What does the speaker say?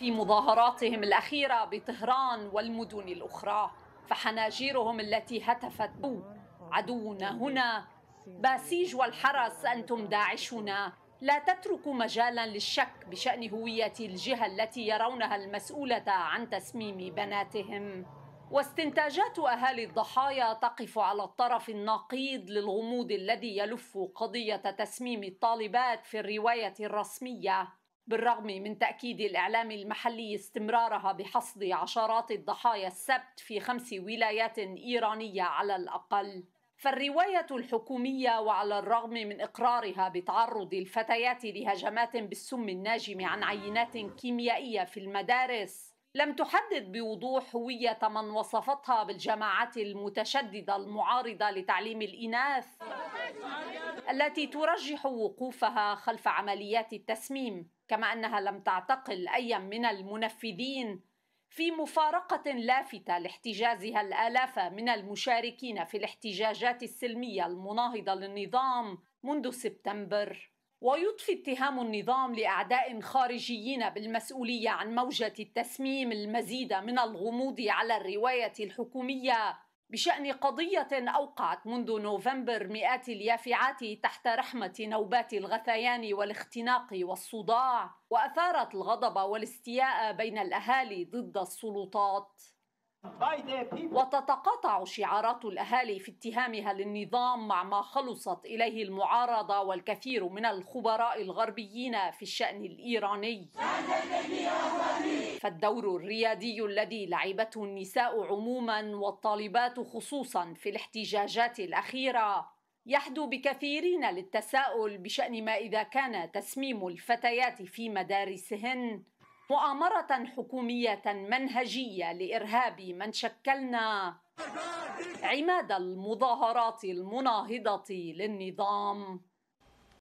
في مظاهراتهم الأخيرة بطهران والمدن الأخرى فحناجيرهم التي هتفت عدونا هنا باسيج والحرس أنتم داعشنا لا تترك مجالا للشك بشأن هوية الجهة التي يرونها المسؤولة عن تسميم بناتهم واستنتاجات أهالي الضحايا تقف على الطرف النقيض للغموض الذي يلف قضية تسميم الطالبات في الرواية الرسمية بالرغم من تأكيد الإعلام المحلي استمرارها بحصد عشرات الضحايا السبت في خمس ولايات إيرانية على الأقل فالرواية الحكومية وعلى الرغم من إقرارها بتعرض الفتيات لهجمات بالسم الناجم عن عينات كيميائية في المدارس لم تحدد بوضوح هوية من وصفتها بالجماعات المتشددة المعارضة لتعليم الإناث التي ترجح وقوفها خلف عمليات التسميم كما أنها لم تعتقل أي من المنفذين في مفارقة لافتة لاحتجازها الآلاف من المشاركين في الاحتجاجات السلمية المناهضة للنظام منذ سبتمبر ويضفي اتهام النظام لاعداء خارجيين بالمسؤوليه عن موجه التسميم المزيد من الغموض على الروايه الحكوميه بشان قضيه اوقعت منذ نوفمبر مئات اليافعات تحت رحمه نوبات الغثيان والاختناق والصداع واثارت الغضب والاستياء بين الاهالي ضد السلطات وتتقاطع شعارات الاهالي في اتهامها للنظام مع ما خلصت اليه المعارضه والكثير من الخبراء الغربيين في الشان الايراني فالدور الريادي الذي لعبته النساء عموما والطالبات خصوصا في الاحتجاجات الاخيره يحدو بكثيرين للتساؤل بشان ما اذا كان تسميم الفتيات في مدارسهن مؤامرة حكومية منهجية لإرهاب من شكلنا عماد المظاهرات المناهضة للنظام